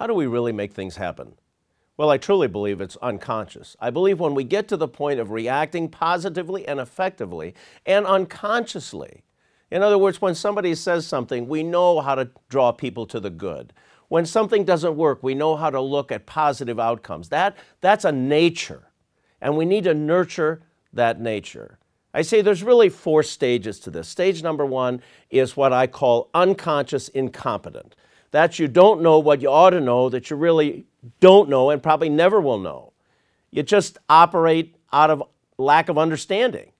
How do we really make things happen? Well, I truly believe it's unconscious. I believe when we get to the point of reacting positively and effectively and unconsciously, in other words, when somebody says something, we know how to draw people to the good. When something doesn't work, we know how to look at positive outcomes. That, that's a nature, and we need to nurture that nature. I say there's really four stages to this. Stage number one is what I call unconscious incompetent. That you don't know what you ought to know, that you really don't know and probably never will know. You just operate out of lack of understanding.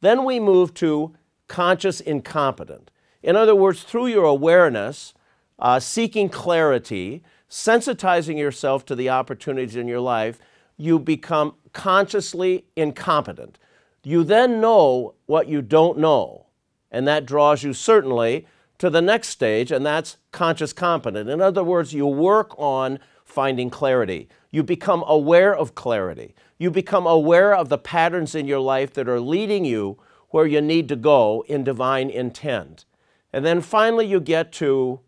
Then we move to conscious incompetent. In other words, through your awareness, uh, seeking clarity, sensitizing yourself to the opportunities in your life, you become consciously incompetent. You then know what you don't know, and that draws you certainly to the next stage, and that's conscious competent. In other words, you work on finding clarity. You become aware of clarity. You become aware of the patterns in your life that are leading you where you need to go in divine intent. And then finally, you get to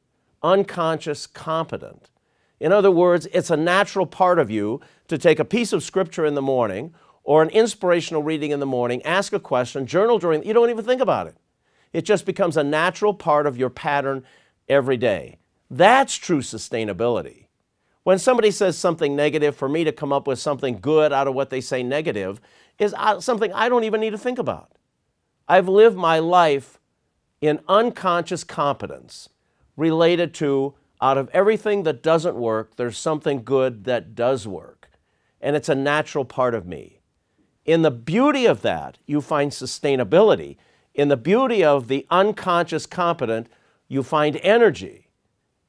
unconscious competent. In other words, it's a natural part of you to take a piece of scripture in the morning or an inspirational reading in the morning, ask a question, journal during, you don't even think about it. It just becomes a natural part of your pattern every day. That's true sustainability. When somebody says something negative, for me to come up with something good out of what they say negative is uh, something I don't even need to think about. I've lived my life in unconscious competence related to out of everything that doesn't work, there's something good that does work. And it's a natural part of me. In the beauty of that, you find sustainability in the beauty of the unconscious competent, you find energy.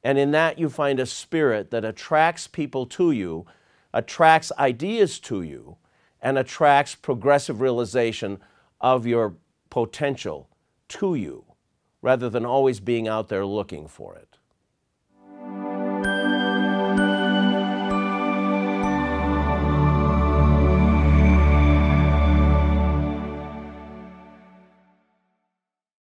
And in that, you find a spirit that attracts people to you, attracts ideas to you, and attracts progressive realization of your potential to you, rather than always being out there looking for it.